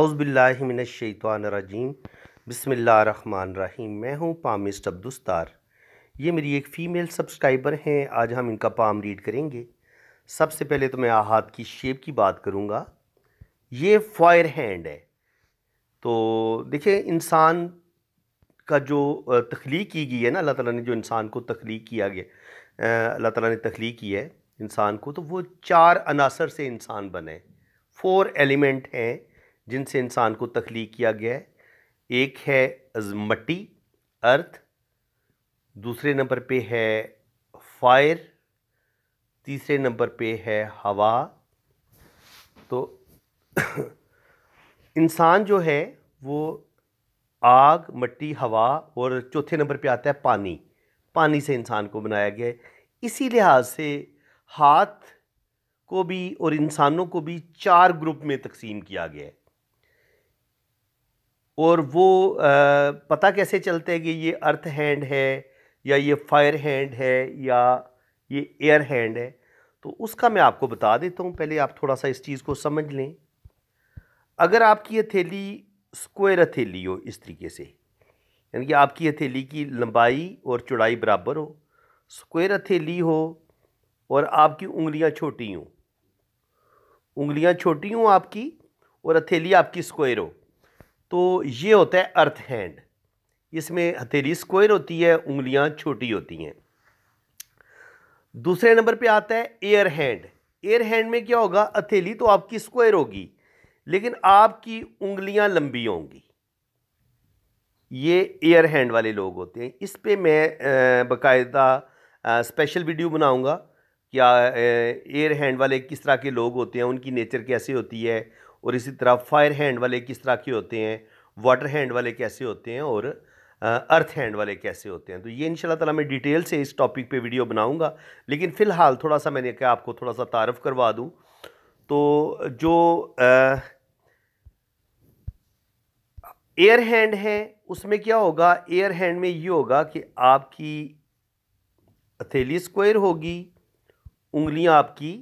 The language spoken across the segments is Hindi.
अउज़बिल्लिमिनशैतवानरजीम बसमीम मैं हूँ पामिस्ट अब्दुस्तार ये मेरी एक फ़ीमेल सब्सक्राइबर हैं आज हम इनका पाम रीड करेंगे सबसे पहले तो मैं आहत की शेप की बात करूँगा ये फायर हैंड है तो देखिए इंसान का जो तख्लीक की गई है ना अल्लाह ताला ने जो इंसान को तख्लीक किया गया अल्लाह ताला ने तख्लीक की है इंसान को तो वो चार अनासर से इंसान बने फोर एलिमेंट हैं जिनसे इंसान को तख्लीक किया गया है एक है मट्टी अर्थ दूसरे नंबर पे है फायर तीसरे नंबर पे है हवा तो इंसान जो है वो आग मट्टी हवा और चौथे नंबर पे आता है पानी पानी से इंसान को बनाया गया है इसी लिहाज से हाथ को भी और इंसानों को भी चार ग्रुप में तकसीम किया गया है और वो पता कैसे चलता है कि ये अर्थ हैंड है या ये फायर हैंड है या ये एयर हैंड है तो उसका मैं आपको बता देता हूँ पहले आप थोड़ा सा इस चीज़ को समझ लें अगर आपकी हथेली स्क्वायर हथेली हो इस तरीके से यानी कि आपकी हथेली की लंबाई और चौड़ाई बराबर हो स्क्वायर हथेली हो और आपकी उंगलियां छोटी हों उंगलियां छोटी हों आपकी और हथेली आपकी स्क्वायर हो तो ये होता है अर्थ हैंड इसमें हथेली स्क्वायर होती है उंगलियां छोटी होती हैं दूसरे नंबर पे आता है एयर हैंड एयर हैंड में क्या होगा हथेली तो आपकी स्क्वायर होगी लेकिन आपकी उंगलियां लंबी होंगी ये एयर हैंड वाले लोग होते हैं इस पर मैं बकायदा स्पेशल वीडियो बनाऊंगा क्या एयर हैंड वाले किस तरह के लोग होते हैं उनकी नेचर कैसे होती है और इसी तरह फायर हैंड वाले किस तरह के होते हैं वाटर हैंड वाले कैसे होते हैं और अर्थ हैंड वाले कैसे होते हैं तो ये इन ताला मैं डिटेल से इस टॉपिक पे वीडियो बनाऊंगा लेकिन फ़िलहाल थोड़ा सा मैंने कहा आपको थोड़ा सा तारफ़ करवा दूं तो जो एयर हैंड है उसमें क्या होगा एयर हैंड में ये होगा कि आपकी हथेली स्क्वायर होगी उंगलियां आपकी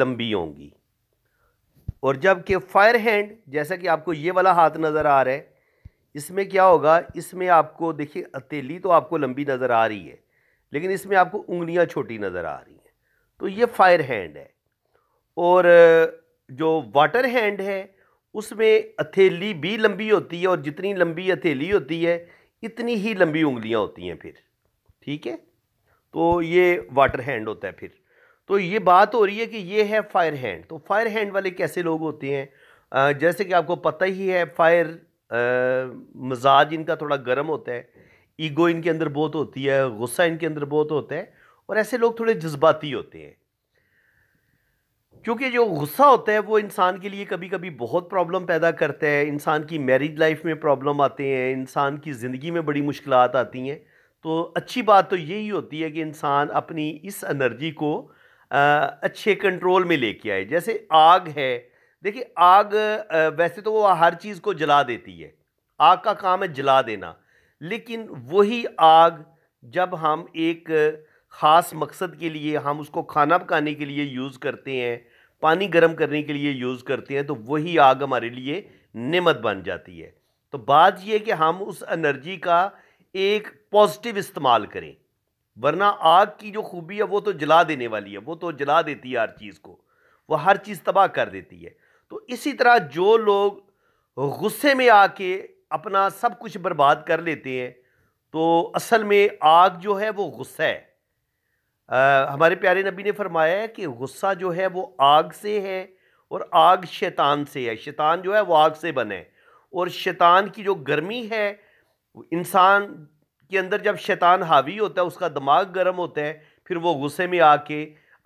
लंबी होंगी और जबकि फायर हैंड जैसा कि आपको ये वाला हाथ नज़र आ रहा है इसमें क्या होगा इसमें आपको देखिए हथेली तो आपको लंबी नज़र आ रही है लेकिन इसमें आपको उंगलियां छोटी नज़र आ रही हैं तो ये फायर हैंड है और जो वाटर हैंड है उसमें हथेली भी लंबी होती है और जितनी लंबी हथेली होती है इतनी ही लंबी उंगलियां होती हैं फिर ठीक है तो ये वाटर हैंड होता है फिर तो ये बात हो रही है कि ये है फायर हैंड तो फायर हैंड वाले कैसे लोग होते हैं जैसे कि आपको पता ही है फायर मजाज इनका थोड़ा गर्म होता है ईगो इनके अंदर बहुत होती है गुस्सा इनके अंदर बहुत होता है और ऐसे लोग थोड़े जज्बाती होते हैं क्योंकि जो गुस्सा होता है वो इंसान के लिए कभी कभी बहुत प्रॉब्लम पैदा करता है इंसान की मैरिज लाइफ में प्रॉब्लम आते हैं इंसान की ज़िंदगी में बड़ी मुश्किल आती हैं तो अच्छी बात तो यही होती है कि इंसान अपनी इस एनर्जी को अच्छे कंट्रोल में लेके आए जैसे आग है देखिए आग वैसे तो वो हर चीज़ को जला देती है आग का काम है जला देना लेकिन वही आग जब हम एक ख़ास मकसद के लिए हम उसको खाना पकाने के लिए यूज़ करते हैं पानी गर्म करने के लिए यूज़ करते हैं तो वही आग हमारे लिए नमत बन जाती है तो बात यह कि हम उस एनर्जी का एक पॉजिटिव इस्तेमाल करें वरना आग की जो खूबी है वो तो जला देने वाली है वो तो जला देती है हर चीज़ को वो हर चीज़ तबाह कर देती है तो इसी तरह जो लोग गुस्से में आके अपना सब कुछ बर्बाद कर लेते हैं तो असल में आग जो है वो गुस्सा है आ, हमारे प्यारे नबी ने फरमाया है कि गुस्सा जो है वो आग से है और आग शैतान से है शैतान जो है वो आग से बने और शैतान की जो गर्मी है इंसान के अंदर जब शैतान हावी होता है उसका दिमाग गर्म होता है फिर वो गुस्से में आके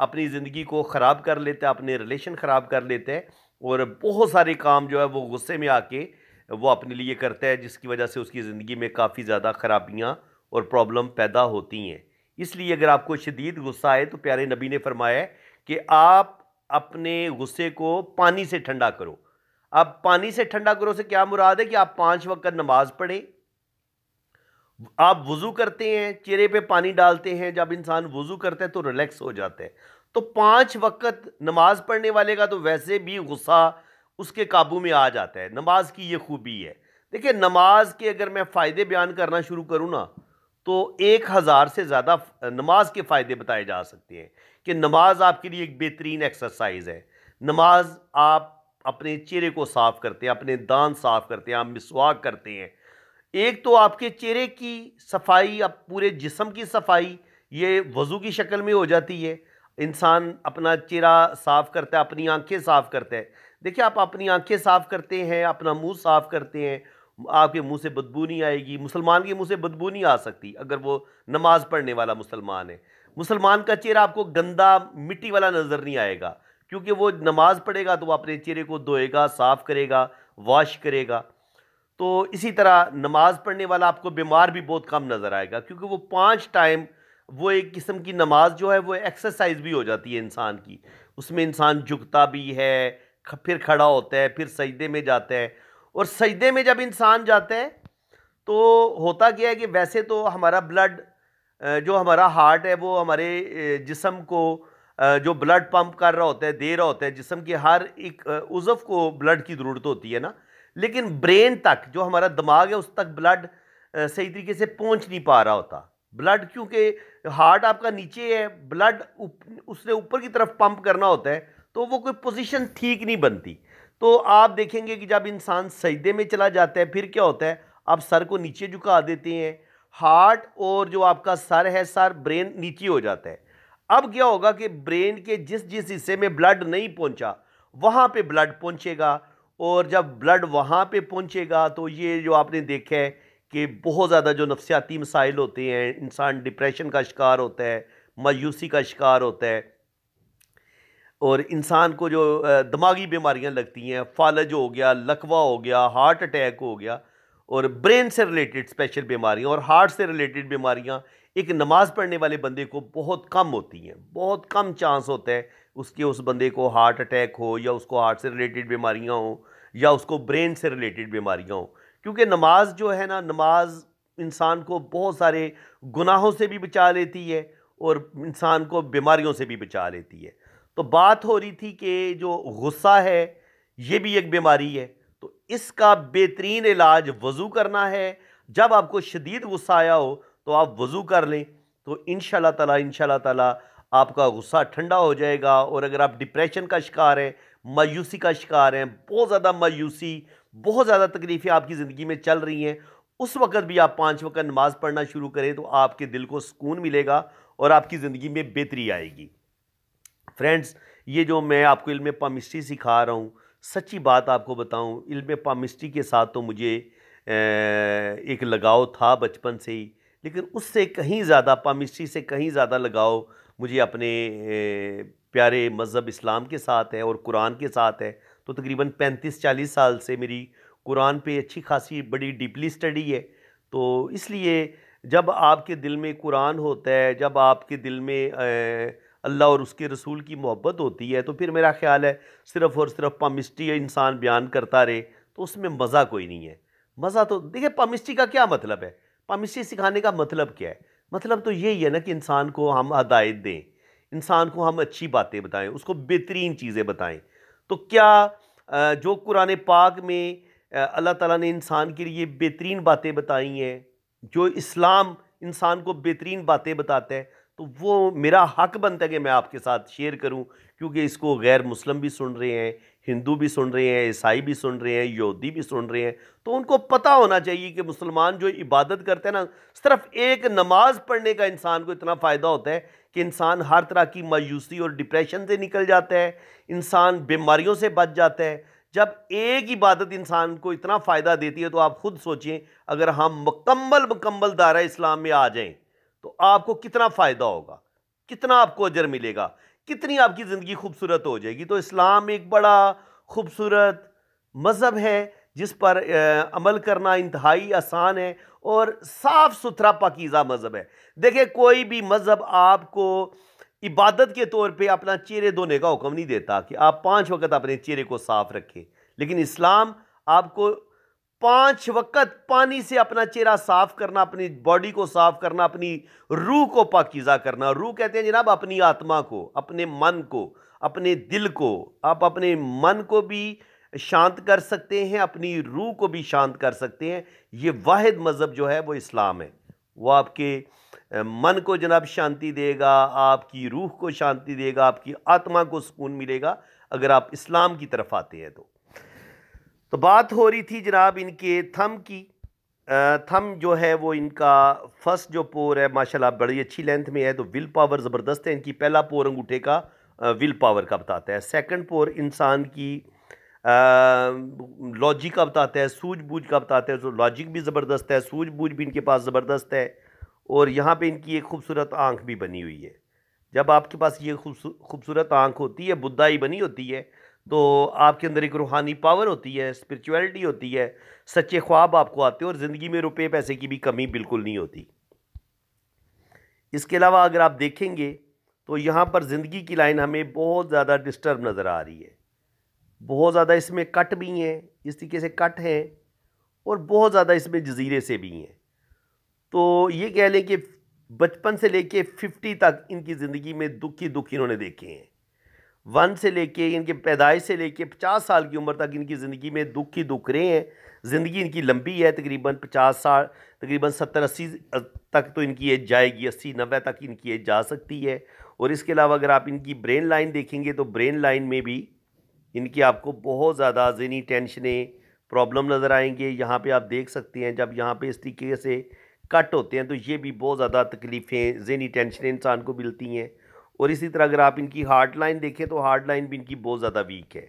अपनी ज़िंदगी को ख़राब कर लेता है अपने रिलेशन ख़राब कर लेता है और बहुत सारे काम जो है वो गुस्से में आके वो अपने लिए करता है जिसकी वजह से उसकी ज़िंदगी में काफ़ी ज़्यादा ख़राबियाँ और प्रॉब्लम पैदा होती हैं इसलिए अगर आपको शदीद गुस्सा आए तो प्यारे नबी ने फरमाया कि आप अपने गुस्से को पानी से ठंडा करो अब पानी से ठंडा करो से क्या मुराद है कि आप पाँच वक्त नमाज़ पढ़ें आप वज़ू करते हैं चेहरे पे पानी डालते हैं जब इंसान वज़ू करता है तो रिलैक्स हो जाता है तो पांच वक्त नमाज़ पढ़ने वाले का तो वैसे भी गुस्सा उसके काबू में आ जाता है नमाज की ये खूबी है देखिए नमाज के अगर मैं फ़ायदे बयान करना शुरू करूँ ना तो एक हज़ार से ज़्यादा नमाज के फ़ायदे बताए जा सकते हैं कि नमाज आपके लिए एक बेहतरीन एक्सरसाइज है नमाज आप अपने चेहरे को साफ़ करते हैं अपने दांत साफ़ करते हैं आप मिसवाक करते हैं एक तो आपके चेहरे की सफाई अब पूरे जिसम की सफाई ये वज़ू की शक्ल में हो जाती है इंसान अपना चेहरा साफ़ करता है अपनी आंखें साफ़ करता है देखिए आप अपनी आंखें साफ़ करते हैं अपना मुंह साफ़ करते हैं आपके मुंह से बदबू नहीं आएगी मुसलमान के मुंह से बदबू नहीं आ सकती अगर वो नमाज़ पढ़ने वाला मुसलमान है मुसलमान का चेहरा आपको गंदा मिट्टी वाला नज़र नहीं आएगा क्योंकि वो नमाज़ पढ़ेगा तो वह अपने चेहरे को धोएगा साफ़ करेगा वॉश करेगा तो इसी तरह नमाज़ पढ़ने वाला आपको बीमार भी बहुत कम नज़र आएगा क्योंकि वो पाँच टाइम वो एक किस्म की नमाज जो है वो एक्सरसाइज भी हो जाती है इंसान की उसमें इंसान झुकता भी है फिर खड़ा होता है फिर सजदे में जाता है और सजदे में जब इंसान जाता है तो होता क्या है कि वैसे तो हमारा ब्लड जो हमारा हार्ट है वो हमारे जिसम को जो ब्लड पम्प कर रहा होता है दे रहा होता है जिसम के हर एक उज़व को ब्लड की ज़रूरत होती है ना लेकिन ब्रेन तक जो हमारा दिमाग है उस तक ब्लड सही तरीके से पहुंच नहीं पा रहा होता ब्लड क्योंकि हार्ट आपका नीचे है ब्लड उसने ऊपर की तरफ पंप करना होता है तो वो कोई पोजीशन ठीक नहीं बनती तो आप देखेंगे कि जब इंसान सजदे में चला जाता है फिर क्या होता है आप सर को नीचे झुका देते हैं हार्ट और जो आपका सर है सर ब्रेन नीचे हो जाता है अब क्या होगा कि ब्रेन के जिस जिस हिस्से में ब्लड नहीं पहुँचा वहाँ पर ब्लड पहुँचेगा और जब ब्लड वहाँ पे पहुँचेगा तो ये जो आपने देखा है कि बहुत ज़्यादा जो नफसियाती मसाइल होते हैं इंसान डिप्रेशन का शिकार होता है मायूसी का शिकार होता है और इंसान को जो दिमागी बीमारियाँ लगती हैं फालज हो गया लकवा हो गया हार्ट अटैक हो गया और ब्रेन से रिलेटेड स्पेशल बीमारियाँ और हार्ट से रिलेटेड बीमारियाँ एक नमाज़ पढ़ने वाले बंदे को बहुत कम होती हैं बहुत कम चांस होता है उसके उस बंदे को हार्ट अटैक हो या उसको हार्ट से रिलेटेड बीमारियाँ हों या उसको ब्रेन से रिलेटेड बीमारियाँ हों क्योंकि नमाज जो है ना नमाज इंसान को बहुत सारे गुनाहों से भी बचा लेती है और इंसान को बीमारियों से भी बचा लेती है तो बात हो रही थी कि जो गुस्सा है ये भी एक बीमारी है तो इसका बेहतरीन इलाज वज़ू करना है जब आपको शदीद गुस्सा आया हो तो आप वज़ू कर लें तो इन तला इन ताला आपका गुस्सा ठंडा हो जाएगा और अगर आप डिप्रेशन का शिकार हैं मायूसी का शिकार हैं बहुत ज़्यादा मायूसी बहुत ज़्यादा तकलीफ़ें आपकी ज़िंदगी में चल रही हैं उस वक़्त भी आप पाँच वक्त नमाज़ पढ़ना शुरू करें तो आपके दिल को सुकून मिलेगा और आपकी ज़िंदगी में बेहतरी आएगी फ्रेंड्स ये जो मैं आपको इल्म पामिस्ट्री सिखा रहा हूँ सच्ची बात आपको बताऊँ इल्म पामिस्ट्री के साथ तो मुझे एक लगाव था बचपन से ही लेकिन उससे कहीं ज़्यादा पामिस्ट्री से कहीं ज़्यादा लगाव मुझे अपने प्यारे मज़हब इस्लाम के साथ है और कुरान के साथ है तो तकरीबन पैंतीस चालीस साल से मेरी कुरान पे अच्छी खासी बड़ी डीपली स्टडी है तो इसलिए जब आपके दिल में कुरान होता है जब आपके दिल में अल्लाह और उसके रसूल की मोहब्बत होती है तो फिर मेरा ख्याल है सिर्फ़ और सिर्फ पामिस्टी इंसान बयान करता रहे तो उसमें मज़ा कोई नहीं है मज़ा तो देखिए पामिस्टी का क्या मतलब है पामिस्टी सिखाने का मतलब क्या है मतलब तो यही है ना कि इंसान को हम हदायत दें इंसान को हम अच्छी बातें बताएं उसको बेहतरीन चीज़ें बताएं तो क्या जो कुरान पाक में अल्लाह ताला ने इंसान के लिए बेहतरीन बातें बताई हैं जो इस्लाम इंसान को बेहतरीन बातें बताता है तो वो मेरा हक बनता है कि मैं आपके साथ शेयर करूं क्योंकि इसको गैर मुस्लिम भी सुन रहे हैं हिंदू भी सुन रहे हैं ईसाई भी सुन रहे हैं यहूदी भी सुन रहे हैं तो उनको पता होना चाहिए कि मुसलमान जो इबादत करते हैं ना सिर्फ एक नमाज़ पढ़ने का इंसान को इतना फ़ायदा होता है कि इंसान हर तरह की मायूसी और डिप्रेशन से निकल जाता है इंसान बीमारियों से बच जाता है जब एक इबादत इंसान को इतना फ़ायदा देती है तो आप ख़ुद सोचिए अगर हम मकम्मल मकम्मल दायरा इस्लाम में आ जाएं तो आपको कितना फ़ायदा होगा कितना आपको अजर मिलेगा कितनी आपकी ज़िंदगी खूबसूरत हो जाएगी तो इस्लाम एक बड़ा खूबसूरत मज़हब है जिस पर अमल करना इंतहाई आसान है और साफ़ सुथरा पाकिज़ा मज़हब है देखिए कोई भी मज़हब आपको इबादत के तौर पे अपना चेहरे धोने का हुक्म नहीं देता कि आप पांच वक्त अपने चेहरे को साफ़ रखें लेकिन इस्लाम आपको पांच वक्त पानी से अपना चेहरा साफ़ करना अपनी बॉडी को साफ़ करना अपनी रूह को पाकिज़ा करना रूह कहते हैं जनाब अपनी आत्मा को अपने मन को अपने दिल को आप अपने मन को भी शांत कर सकते हैं अपनी रूह को भी शांत कर सकते हैं ये वाद मज़हब जो है वो इस्लाम है वो आपके मन को जनाब शांति देगा आपकी रूह को शांति देगा आपकी आत्मा को सुकून मिलेगा अगर आप इस्लाम की तरफ आते हैं तो तो बात हो रही थी जनाब इनके थम की थम जो है वो इनका फर्स्ट जो पोर है माशाल्लाह बड़ी अच्छी लेंथ में है तो विल पावर ज़बरदस्त है इनकी पहला पोर अंगूठे का विल पावर का बताता है सेकंड पोर इंसान की लॉजिक का बताता है सूझबूझ का बताते हैं तो लॉजिक भी ज़बरदस्त है सूझबूझ भी इनके पास ज़बरदस्त है और यहाँ पे इनकी एक खूबसूरत आंख भी बनी हुई है जब आपके पास ये खूबसूरत आंख होती है बुद्धाई बनी होती है तो आपके अंदर एक रूहानी पावर होती है स्पिरिचुअलिटी होती है सच्चे ख्वाब आपको आते हैं और ज़िंदगी में रुपये पैसे की भी कमी बिल्कुल नहीं होती इसके अलावा अगर आप देखेंगे तो यहाँ पर ज़िंदगी की लाइन हमें बहुत ज़्यादा डिस्टर्ब नज़र आ रही है बहुत ज़्यादा इसमें कट भी हैं इस तरीके से कट हैं और बहुत ज़्यादा इसमें जजीरे से भी हैं तो ये कह लें कि बचपन से लेके फिफ्टी तक इनकी ज़िंदगी में दुख ही दुख इन्होंने देखे हैं वन से लेके इनके पैदाइश से लेके पचास साल की उम्र तक इनकी ज़िंदगी में दुख ही दुख रहे हैं ज़िंदगी इनकी लंबी है तकरीबन पचास साल तकरीबन सत्तर अस्सी तक तो इनकी एज जाएगी अस्सी नब्बे तक इनकी एज जा सकती है और इसके अलावा अगर आप इनकी ब्रेन लाइन देखेंगे तो ब्रेन लाइन में भी इनकी आपको बहुत ज़्यादा जहनी टेंशनें प्रॉब्लम नज़र आएंगे यहाँ पे आप देख सकते हैं जब यहाँ पे इस तरीके से कट होते हैं तो ये भी बहुत ज़्यादा तकलीफ़ें जहनी टेंशनें इंसान को मिलती हैं और इसी तरह अगर आप इनकी हार्ड लाइन देखें तो हार्ड लाइन भी इनकी बहुत ज़्यादा वीक है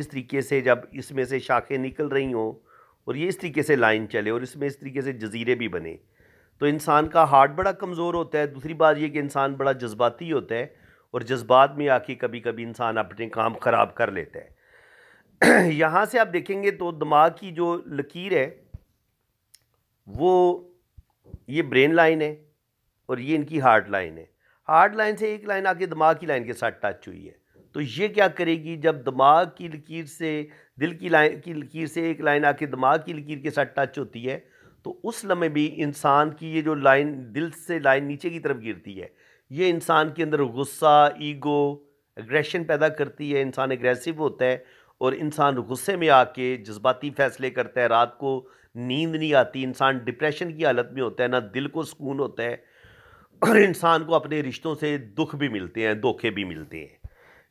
इस तरीके से जब इसमें से शाखें निकल रही हों और ये इस तरीके से लाइन चले और इसमें इस तरीके से जजीरे भी बने तो इंसान का हार्ट बड़ा कमज़ोर होता है दूसरी बात ये कि इंसान बड़ा जज्बाती होता है और जज्बात में आके कभी कभी इंसान अपने काम ख़राब कर लेता है यहाँ से आप देखेंगे तो दिमाग की जो लकीर है वो ये ब्रेन लाइन है और ये इनकी हार्ट लाइन है हार्ट लाइन से एक लाइन आके दिमाग की लाइन के साथ टच हुई है तो ये क्या करेगी जब दिमाग की लकीर से दिल की लाइन की लकीर से एक लाइन आके दिमाग की लकीर के साथ टच होती है तो उस लम्हे भी इंसान की ये जो लाइन दिल से लाइन नीचे की तरफ गिरती है ये इंसान के अंदर गुस्सा ईगो एग्रेशन पैदा करती है इंसान एग्रेसिव होता है और इंसान गुस्से में आके जज्बाती फ़ैसले करता है रात को नींद नहीं आती इंसान डिप्रेशन की हालत में होता है ना दिल को सुकून होता है और इंसान को अपने रिश्तों से दुख भी मिलते हैं धोखे भी मिलते हैं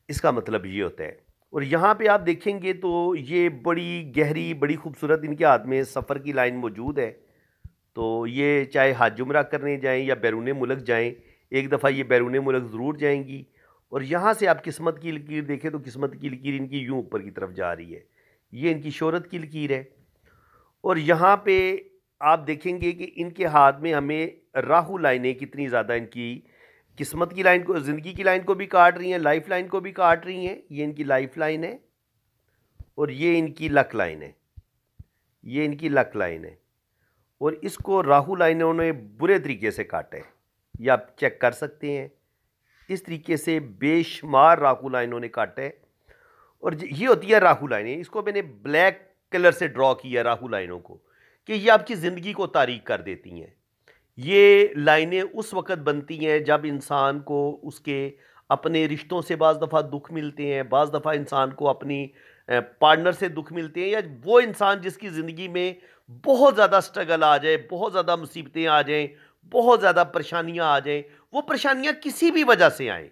इसका मतलब ये होता है और यहाँ पे आप देखेंगे तो ये बड़ी गहरी बड़ी खूबसूरत इनके हाथ में सफ़र की लाइन मौजूद है तो ये चाहे हाथ जुमरा करने जाएँ या बैरून मुल्क जाएँ एक दफ़ा ये बैरून मुल्क ज़रूर जाएंगी और यहाँ से आप किस्मत की लकीर देखें तो किस्मत की लकीर इनकी यूँ ऊपर की तरफ जा रही है ये इनकी शहरत की लकीर है और यहाँ पे आप देखेंगे कि इनके हाथ में हमें राहु लाइनें कितनी ज़्यादा इनकी किस्मत की लाइन को ज़िंदगी की लाइन को भी काट रही हैं लाइफ लाइन को भी काट रही हैं ये इनकी लाइफ लाइन है और ये इनकी लक लाइन है ये इनकी लक लाइन है और इसको राहु लाइनों ने बुरे तरीके से काटा है ये आप चेक कर सकते हैं इस तरीके से बेशुमार राहु लाइनों ने काटा है और ये होती है राहु लाइनें इसको मैंने ब्लैक कलर से ड्रॉ किया राहु लाइनों को कि ये आपकी ज़िंदगी को तारीख कर देती हैं ये लाइनें उस वक़्त बनती हैं जब इंसान को उसके अपने रिश्तों से बज़ दफ़ा दुख मिलते हैं बज़ दफ़ा इंसान को अपनी पार्टनर से दुख मिलते हैं या वो इंसान जिसकी ज़िंदगी में बहुत ज़्यादा स्ट्रगल आ जाए बहुत ज़्यादा मुसीबतें आ जाएँ बहुत ज़्यादा परेशानियाँ आ जाएँ वो परेशानियाँ किसी भी वजह से आएँ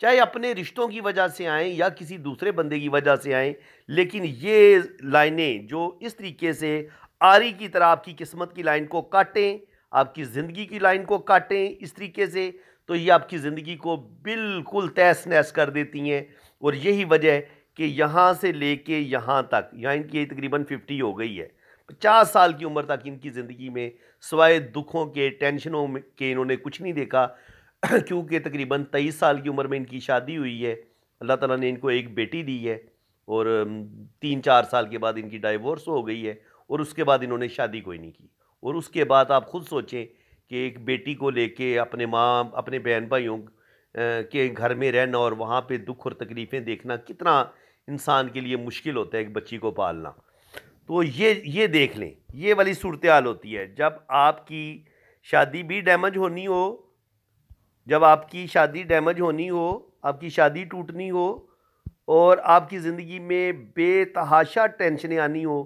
चाहे अपने रिश्तों की वजह से आएँ या किसी दूसरे बंदे की वजह से आएँ लेकिन ये लाइनें जो इस तरीके से आरी की तरह आपकी किस्मत की लाइन को काटें आपकी ज़िंदगी की लाइन को काटें इस तरीके से तो ये आपकी ज़िंदगी को बिल्कुल तहस नहस कर देती हैं और यही वजह है कि यहाँ से ले कर यहाँ तक यहाँ इनकी तकरीबन फिफ्टी हो गई है पचास साल की उम्र तक इनकी ज़िंदगी में सवाए दुखों के टेंशनों के इन्होंने कुछ नहीं देखा क्योंकि तकरीबन तेईस साल की उम्र में इनकी शादी हुई है अल्लाह ताला ने इनको एक बेटी दी है और तीन चार साल के बाद इनकी डाइवोर्स हो गई है और उसके बाद इन्होंने शादी कोई नहीं की और उसके बाद आप खुद सोचें कि एक बेटी को लेके अपने माँ अपने बहन भाइयों के घर में रहना और वहाँ पे दुख और तकलीफ़ें देखना कितना इंसान के लिए मुश्किल होता है एक बच्ची को पालना तो ये ये देख लें ये वाली सूरत हाल होती है जब आपकी शादी भी डैमेज होनी हो जब आपकी शादी डैमेज होनी हो आपकी शादी टूटनी हो और आपकी ज़िंदगी में बेतहाशा टेंशनें आनी हो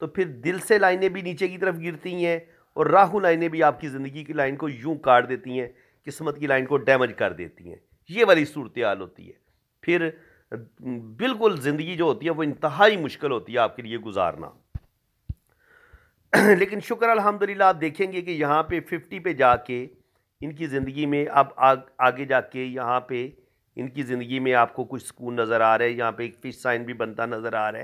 तो फिर दिल से लाइनें भी नीचे की तरफ गिरती हैं और राहु लाइनें भी आपकी ज़िंदगी की लाइन को यूं काट देती हैं किस्मत की लाइन को डैमेज कर देती हैं ये वाली सूरत हाल होती है फिर बिल्कुल ज़िंदगी जो होती है वो इंतहाई मुश्किल होती है आपके लिए गुजारना लेकिन शुक्र अलहमदिल्ला आप देखेंगे कि यहाँ पे फिफ्टी पे जाके इनकी ज़िंदगी में अब आग आगे जाके यहाँ पे इनकी ज़िंदगी में आपको कुछ सुकून नज़र आ रहा है यहाँ पे एक फ़िश साइन भी बनता नज़र आ रहा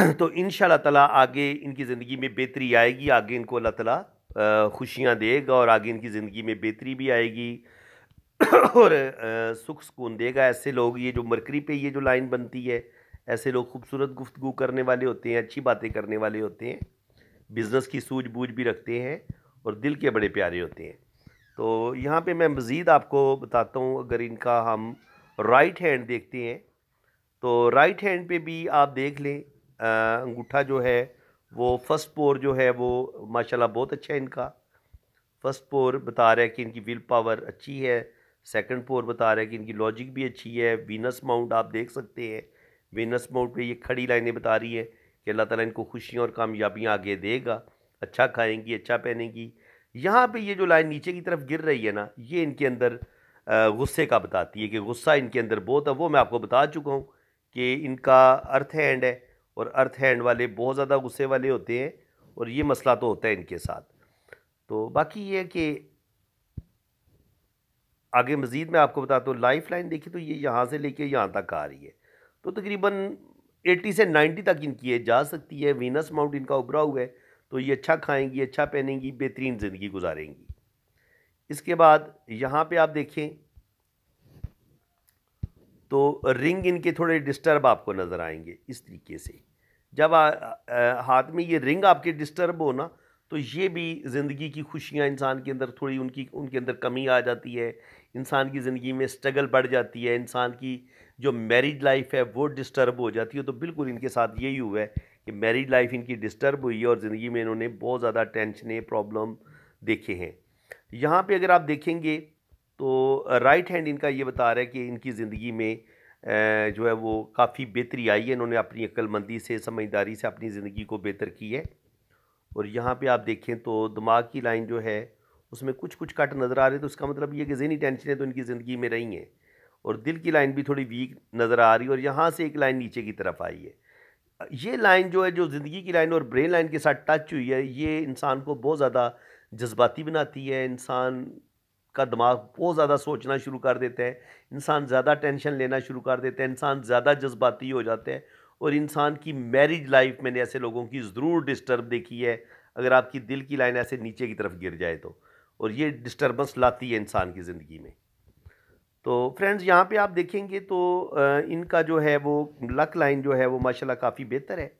है तो इन ताला आगे इनकी ज़िंदगी में बेहतरी आएगी आगे इनको अल्लाह ताला खुशियाँ देगा और आगे इनकी ज़िंदगी में बेहतरी भी आएगी और सुख सुकून देगा ऐसे लोग ये जो मरकरी पे ये जो लाइन बनती है ऐसे लोग खूबसूरत गुफ्तु करने वाले होते हैं अच्छी बातें करने वाले होते हैं बिज़नेस की सूझबूझ भी रखते हैं और दिल के बड़े प्यारे होते हैं तो यहाँ पे मैं मज़ीद आपको बताता हूँ अगर इनका हम राइट हैंड देखते हैं तो राइट हैंड पे भी आप देख लें अंगूठा जो है वो फर्स्ट पोर जो है वो माशाल्लाह बहुत अच्छा है इनका फर्स्ट पोर बता रहा है कि इनकी विल पावर अच्छी है सेकंड पोर बता रहा है कि इनकी लॉजिक भी अच्छी है वीनस माउंट आप देख सकते हैं वेनस मोड पे ये खड़ी लाइनें बता रही हैं कि अल्लाह ताला इनको खुशियाँ और कामयाबियाँ आगे देगा अच्छा खाएंगी अच्छा पहनेंगी यहाँ पे ये जो लाइन नीचे की तरफ गिर रही है ना ये इनके अंदर गुस्से का बताती है कि गुस्सा इनके अंदर बहुत है वो मैं आपको बता चुका हूँ कि इनका अर्थ हैंड है और अर्थ हैंड वाले बहुत ज़्यादा गुस्से वाले होते हैं और ये मसला तो होता है इनके साथ तो बाकी ये कि आगे मज़ीद मैं आपको बताता हूँ लाइफ लाइन देखिए तो ये यहाँ से लेके यहाँ तक आ रही है तो तकरीबन 80 से 90 तक इनकी एज जा सकती है वीनस माउंट इनका उभरा हुआ है तो ये अच्छा खाएंगी अच्छा पहनेंगी बेहतरीन ज़िंदगी गुजारेंगी इसके बाद यहाँ पे आप देखें तो रिंग इनके थोड़े डिस्टर्ब आपको नज़र आएंगे इस तरीके से जब आ, आ, हाथ में ये रिंग आपके डिस्टर्ब हो ना तो ये भी ज़िंदगी की खुशियाँ इंसान के अंदर थोड़ी उनकी उनके अंदर कमी आ जाती है इंसान की ज़िंदगी में स्ट्रगल बढ़ जाती है इंसान की जो मैरिड लाइफ है वो डिस्टर्ब हो जाती है तो बिल्कुल इनके साथ यही हुआ है कि मैरिड लाइफ इनकी डिस्टर्ब हुई है और ज़िंदगी में इन्होंने बहुत ज़्यादा टेंशनें प्रॉब्लम देखे हैं यहाँ पे अगर आप देखेंगे तो राइट हैंड इनका ये बता रहा है कि इनकी ज़िंदगी में जो है वो काफ़ी बेहतरी आई है इन्होंने अपनी अक्लमंदी से समझदारी से अपनी ज़िंदगी को बेहतर की है और यहाँ पे आप देखें तो दिमाग की लाइन जो है उसमें कुछ कुछ कट नज़र आ रहे तो उसका मतलब ये कि जहनी टेंशनें तो इनकी ज़िंदगी में रही हैं और दिल की लाइन भी थोड़ी वीक नज़र आ रही है और यहाँ से एक लाइन नीचे की तरफ आई है ये लाइन जो है जो ज़िंदगी की लाइन और ब्रेन लाइन के साथ टच हुई है ये इंसान को बहुत ज़्यादा जज्बाती बनाती है इंसान का दिमाग बहुत ज़्यादा सोचना शुरू कर देता है इंसान ज़्यादा टेंशन लेना शुरू कर देता है इंसान ज़्यादा जज्बाती हो जाता है और इंसान की मैरिज लाइफ मैंने ऐसे लोगों की ज़रूर डिस्टर्ब देखी है अगर आपकी दिल की लाइन ऐसे नीचे की तरफ गिर जाए तो और ये डिस्टर्बेंस लाती है इंसान की ज़िंदगी में तो फ्रेंड्स यहाँ पे आप देखेंगे तो इनका जो है वो लक लाइन जो है वो माशाल्लाह काफ़ी बेहतर है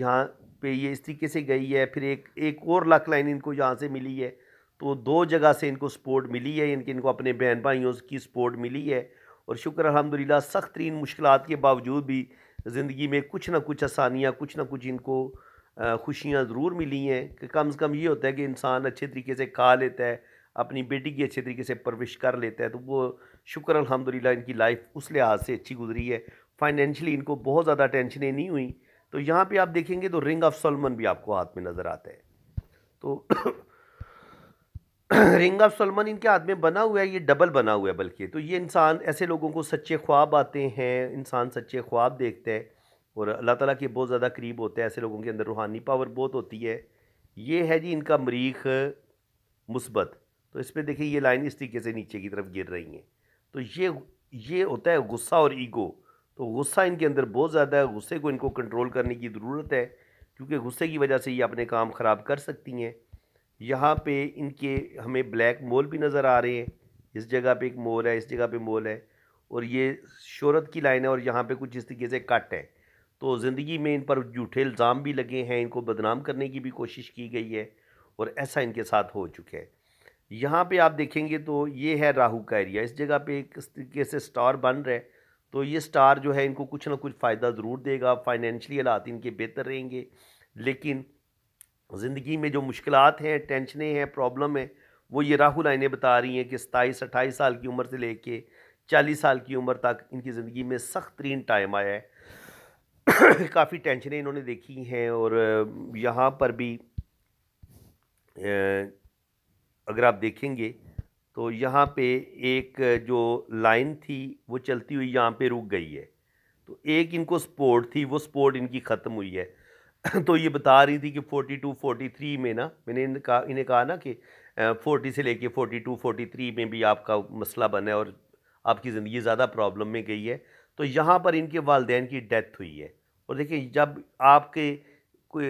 यहाँ पे ये इस तरीके से गई है फिर एक एक और लक लाइन इनको यहाँ से मिली है तो दो जगह से इनको सपोर्ट मिली है इनके इनको अपने बहन भाइयों की सपोर्ट मिली है और शुक्र अलहमदिल्ला सख्त तरीन मुश्किल के बावजूद भी ज़िंदगी में कुछ ना कुछ आसानियाँ कुछ ना कुछ इनको खुशियाँ ज़रूर मिली हैं कि कम से कम ये होता है कि इंसान अच्छे तरीके से खा लेता है अपनी बेटी की अच्छे तरीके से परवरिश कर लेते हैं तो वो शुक्र अलहमदिल्ला इनकी लाइफ उस लिहाज से अच्छी गुजरी है फाइनेंशली इनको बहुत ज़्यादा टेंशनें नहीं हुई तो यहाँ पे आप देखेंगे तो रिंग ऑफ सलमन भी आपको हाथ में नज़र आता है तो रिंग ऑफ सलमन इनके हाथ में बना हुआ है ये डबल बना हुआ है बल्कि तो ये इंसान ऐसे लोगों को सच्चे ख्वाब आते हैं इंसान सच्चे ख्वाब देखते हैं और अल्लाह ताला के बहुत ज़्यादा करीब होते हैं ऐसे लोगों के अंदर रूहानी पावर बहुत होती है ये है जी इनका मरीख मुस्बत तो इस पर देखिए ये लाइन इस तरीके से नीचे की तरफ गिर रही हैं तो ये ये होता है गुस्सा और ईगो तो गुस्सा इनके अंदर बहुत ज़्यादा है गुस्से को इनको कंट्रोल करने की ज़रूरत है क्योंकि गुस्से की वजह से ये अपने काम ख़राब कर सकती हैं यहाँ पे इनके हमें ब्लैक मोल भी नज़र आ रहे हैं इस जगह पे एक मोल है इस जगह पे मोल है और ये शहरत की लाइन है और यहाँ पे कुछ इस तरीके से कट है तो ज़िंदगी में इन पर झूठे इल्ज़ाम भी लगे हैं इनको बदनाम करने की भी कोशिश की गई है और ऐसा इनके साथ हो चुका है यहाँ पे आप देखेंगे तो ये है राहु का एरिया इस जगह पे एक तरीके से स्टार बन रहे तो ये स्टार जो है इनको कुछ ना कुछ फ़ायदा ज़रूर देगा फाइनेंशियली हालात इनके बेहतर रहेंगे लेकिन ज़िंदगी में जो मुश्किल हैं टेंशनें हैं प्रॉब्लम है वो ये राहु लाइनें बता रही हैं कि सताईस अट्ठाईस साल की उम्र से लेके चालीस साल की उम्र तक इनकी ज़िंदगी में सख्त तरीन टाइम आया है काफ़ी टेंशनें इन्होंने देखी हैं और यहाँ पर भी अगर आप देखेंगे तो यहाँ पे एक जो लाइन थी वो चलती हुई यहाँ पे रुक गई है तो एक इनको स्पोर्ट थी वो स्पोर्ट इनकी ख़त्म हुई है तो ये बता रही थी कि 42, 43 में ना मैंने इनका इन्हें कहा ना कि 40 से लेके 42, 43 में भी आपका मसला बना है और आपकी ज़िंदगी ज़्यादा प्रॉब्लम में गई है तो यहाँ पर इनके वालदेन की डेथ हुई है और देखिए जब आपके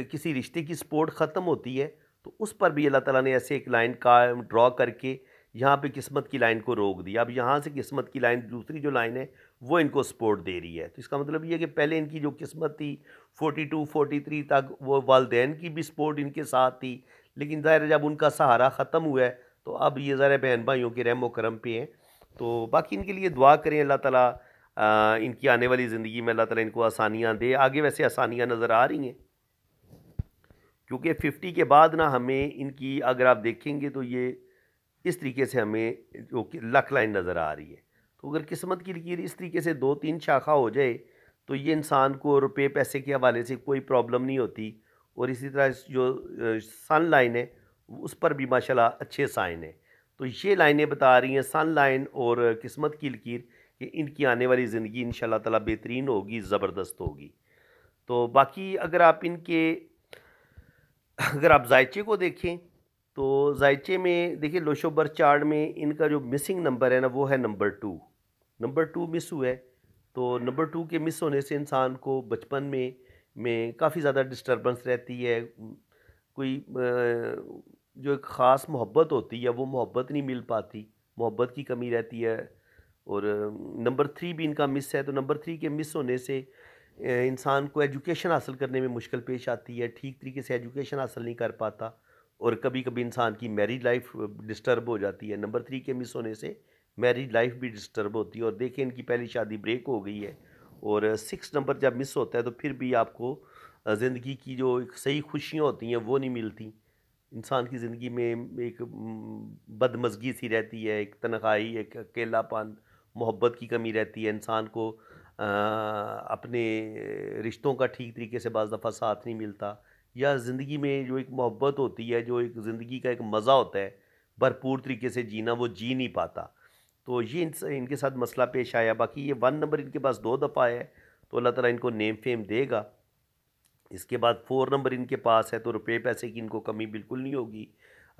किसी रिश्ते की सपोर्ट ख़त्म होती है तो उस पर भी अल्लाह ताला ने ऐसे एक लाइन का ड्रॉ करके यहाँ पे किस्मत की लाइन को रोक दिया अब यहाँ से किस्मत की लाइन दूसरी जो लाइन है वो इनको सपोर्ट दे रही है तो इसका मतलब ये है कि पहले इनकी जो किस्मत थी 42, 43 तक वो वालदेन की भी सपोर्ट इनके साथ थी लेकिन ज़ाहिर जब उनका सहारा ख़त्म हुआ है तो अब ये ज़ाहिर बहन भाइयों के रहम करम पे हैं तो बाकी इनके लिए दुआ करें अल्लाह ताला इनकी आने वाली ज़िंदगी में अल्लाह ताला इनको आसानियाँ दे आगे वैसे आसानियाँ नज़र आ रही हैं क्योंकि फिफ्टी के बाद ना हमें इनकी अगर आप देखेंगे तो ये इस तरीके से हमें जो लख लाइन नज़र आ रही है तो अगर किस्मत की लकीर इस तरीके से दो तीन शाखा हो जाए तो ये इंसान को रुपये पैसे के हवाले से कोई प्रॉब्लम नहीं होती और इसी तरह जो सन लाइन है उस पर भी माशाल्लाह अच्छे साइन है तो ये लाइनें बता रही हैं सन लाइन और किस्मत की लकीर कि इनकी आने वाली ज़िंदगी इन ताला बेहतरीन होगी ज़बरदस्त होगी तो बाकी अगर आप इनके अगर आप जायचे को देखें तो जायचे में देखिए लोशोबर चार्ट में इनका जो मिसिंग नंबर है ना वो है number two number two miss हुआ है तो नंबर टू के मिस होने से इंसान को बचपन में में काफ़ी ज़्यादा डिस्टर्बेंस रहती है कोई जो एक ख़ास मोहब्बत होती है वो मोहब्बत नहीं मिल पाती मोहब्बत की कमी रहती है और नंबर थ्री भी इनका मिस है तो नंबर थ्री के मिस होने से इंसान को एजुकेशन हासिल करने में मुश्किल पेश आती है ठीक तरीके से एजुकेशन हासिल नहीं कर पाता और कभी कभी इंसान की मैरिड लाइफ डिस्टर्ब हो जाती है नंबर थ्री के मिस होने से मैरिड लाइफ भी डिस्टर्ब होती है और देखें इनकी पहली शादी ब्रेक हो गई है और सिक्स नंबर जब मिस होता है तो फिर भी आपको ज़िंदगी की जो एक सही खुशियाँ होती हैं वो नहीं मिलती इंसान की ज़िंदगी में एक बदमजगी सी रहती है एक तनखाई एक अकेलापन मोहब्बत की कमी रहती है इंसान को अपने रिश्तों का ठीक तरीके से बज़ दफ़ा साथ नहीं मिलता या ज़िंदगी में जो एक मोहब्बत होती है जो एक ज़िंदगी का एक मज़ा होता है भरपूर तरीके से जीना वो जी नहीं पाता तो ये इन, इनके साथ मसला पेश आया बाकी ये वन नंबर इनके पास दो दफ़ा है तो अल्लाह ताला इनको नेम फेम देगा इसके बाद फ़ोर नंबर इनके पास है तो रुपये पैसे की इनको कमी बिल्कुल नहीं होगी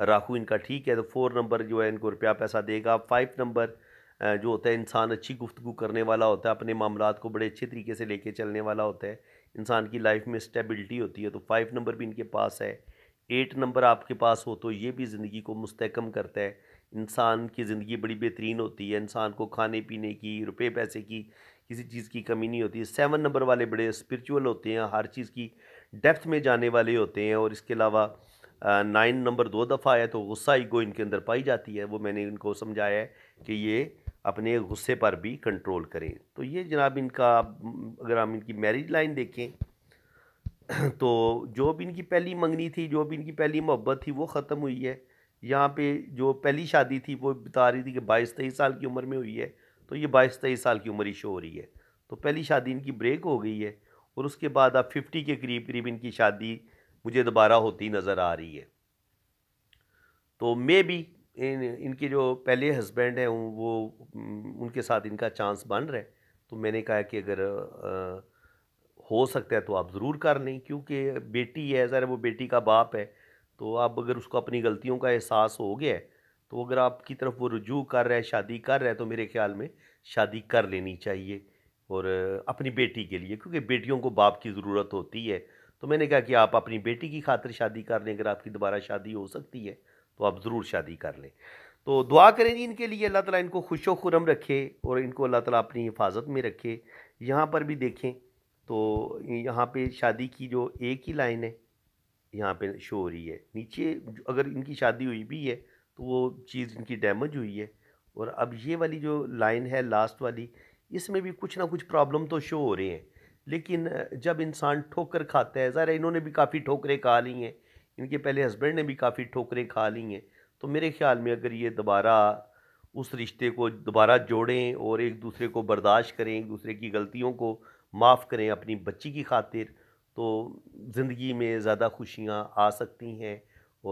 राहू इनका ठीक है तो फ़ोर नंबर जो है इनको रुपया पैसा देगा फाइव नंबर जो होता है इंसान अच्छी गुफ्तु करने वाला होता है अपने मामला को बड़े अच्छे तरीके से लेके चलने वाला होता है इंसान की लाइफ में स्टेबिलिटी होती है तो फाइव नंबर भी इनके पास है एट नंबर आपके पास हो तो ये भी ज़िंदगी को मुस्तकम करता है इंसान की ज़िंदगी बड़ी बेहतरीन होती है इंसान को खाने पीने की रुपये पैसे की किसी चीज़ की कमी नहीं होती सेवन नंबर वाले बड़े स्पिरिचुअल होते हैं हर चीज़ की डेप्थ में जाने वाले होते हैं और इसके अलावा नाइन नंबर दो दफ़ा आया तो गुस्सा ईगो इनके अंदर पाई जाती है वो मैंने इनको समझाया है कि ये अपने गुस्से पर भी कंट्रोल करें तो ये जनाब इनका अगर हम इनकी मैरिज लाइन देखें तो जो भी इनकी पहली मंगनी थी जो भी इनकी पहली मोहब्बत थी वो ख़त्म हुई है यहाँ पे जो पहली शादी थी वो बता रही थी कि बाईस तेईस साल की उम्र में हुई है तो ये बाईस तेईस साल की उम्र ही शो हो रही है तो पहली शादी इनकी ब्रेक हो गई है और उसके बाद अब फिफ्टी के करीब करीब इनकी शादी मुझे दोबारा होती नज़र आ रही है तो मे भी इन इनके जो पहले हस्बैंड हैं वो उनके साथ इनका चांस बन रहा है तो मैंने कहा कि अगर आ, हो सकता है तो आप ज़रूर कर लें क्योंकि बेटी है ज़रा वो बेटी का बाप है तो आप अगर उसको अपनी गलतियों का एहसास हो गया है तो अगर आपकी तरफ वो रुजू कर रहा है शादी कर रहा है तो मेरे ख्याल में शादी कर लेनी चाहिए और अपनी बेटी के लिए क्योंकि बेटियों को बाप की ज़रूरत होती है तो मैंने कहा कि आप अपनी बेटी की खातिर शादी कर लें अगर आपकी दोबारा शादी हो सकती है तो आप ज़रूर शादी कर लें तो दुआ करें जी इनके लिए अल्लाह ताला इनको खुश खुरम रखे और इनको अल्लाह ताला अपनी हिफाजत में रखे यहाँ पर भी देखें तो यहाँ पे शादी की जो एक ही लाइन है यहाँ पे शो हो रही है नीचे अगर इनकी शादी हुई भी है तो वो चीज़ इनकी डैमेज हुई है और अब ये वाली जो लाइन है लास्ट वाली इसमें भी कुछ ना कुछ प्रॉब्लम तो शो हो रहे हैं लेकिन जब इंसान ठोकर खाता है ज़ाहिर इन्होंने भी काफ़ी ठोकरें खा ली हैं इनके पहले हस्बैंड ने भी काफ़ी ठोकरें खा ली हैं तो मेरे ख्याल में अगर ये दोबारा उस रिश्ते को दोबारा जोड़ें और एक दूसरे को बर्दाश्त करें एक दूसरे की गलतियों को माफ़ करें अपनी बच्ची की खातिर तो ज़िंदगी में ज़्यादा खुशियाँ आ सकती हैं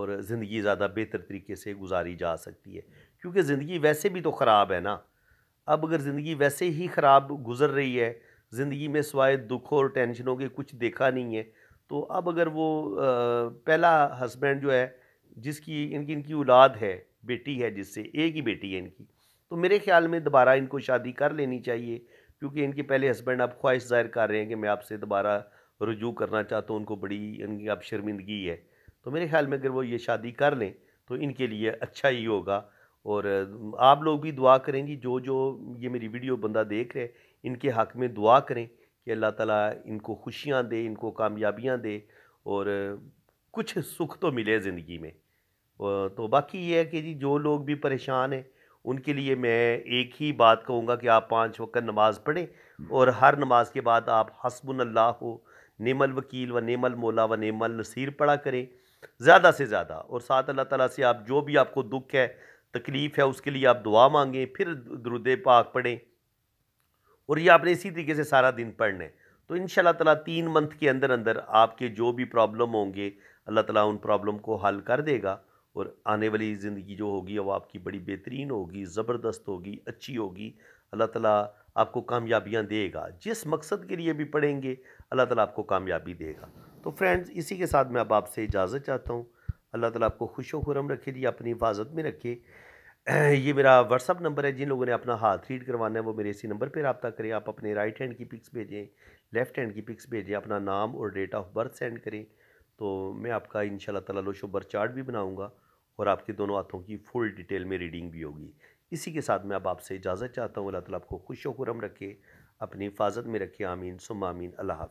और ज़िंदगी ज़्यादा बेहतर तरीके से गुजारी जा सकती है क्योंकि ज़िंदगी वैसे भी तो ख़राब है ना अब अगर ज़िंदगी वैसे ही ख़राब गुज़र रही है ज़िंदगी में सवाए दुखों और टेंशनों के कुछ देखा नहीं है तो अब अगर वो पहला हस्बैंड जो है जिसकी इनकी इनकी औलाद है बेटी है जिससे एक ही बेटी है इनकी तो मेरे ख्याल में दोबारा इनको शादी कर लेनी चाहिए क्योंकि इनके पहले हस्बैंड आप ख्वाहिश ज़ाहिर कर रहे हैं कि मैं आपसे दोबारा रजू करना चाहता हूँ उनको बड़ी इनकी आप शर्मिंदगी है तो मेरे ख्याल में अगर वो ये शादी कर लें तो इनके लिए अच्छा ही होगा और आप लोग भी दुआ करें जी जो जो ये मेरी वीडियो बंदा देख रहे हैं इनके हक़ में दुआ करें कि अल्लाह ताला इनको खुशियाँ दे इनको कामयाबियाँ दे और कुछ सुख तो मिले ज़िंदगी में तो बाकी ये है कि जी जो लोग भी परेशान हैं उनके लिए मैं एक ही बात कहूँगा कि आप पाँच वक्त नमाज़ पढ़ें हम्म। और हर नमाज के बाद आप हसबुल्ला हो नेमल वकील व नेमल मौला व नेमल नसीर पढ़ा करें ज़्यादा से ज़्यादा और साथ अल्लाह ताला से आप जो भी आपको दुख है तकलीफ़ है उसके लिए आप दुआ मांगें फिर दरुद पाक पढ़ें और ये आपने इसी तरीके से सारा दिन पढ़ना है तो इन ताला तीन मंथ के अंदर अंदर आपके जो भी प्रॉब्लम होंगे अल्लाह ताला उन प्रॉब्लम को हल कर देगा और आने वाली ज़िंदगी जो होगी वो आपकी बड़ी बेहतरीन होगी ज़बरदस्त होगी अच्छी होगी अल्लाह ताला आपको कामयाबियाँ देगा जिस मकसद के लिए भी पढ़ेंगे अल्लाह ताला आपको कामयाबी देगा तो फ्रेंड्स इसी के साथ मैं अब आपसे इजाज़त चाहता हूँ अल्लाह ताली आपको खुश खुरम रखे अपनी हिफाजत में रखे ये मेरा व्हाट्सअप नंबर है जिन लोगों ने अपना हाथ रीड करवाना है वो मेरे इसी नंबर पर रबता करें आप अपने राइट हैंड की पिक्स भेजें लेफ़्ट हैंड की पिक्स भेजें अपना नाम और डेट ऑफ बर्थ सेंड करें तो मैं आपका इन तला लोशो बर्थ चार्ट भी बनाऊँगा और आपके दोनों हाथों की फुल डिटेल में रीडिंग भी होगी इसी के साथ मैं अब आपसे इजाज़त चाहता हूँ अल्लाह तला आपको खुश वुरम रखे अपनी हिफाजत में रखे आमीन सुम आमीन अल्लाह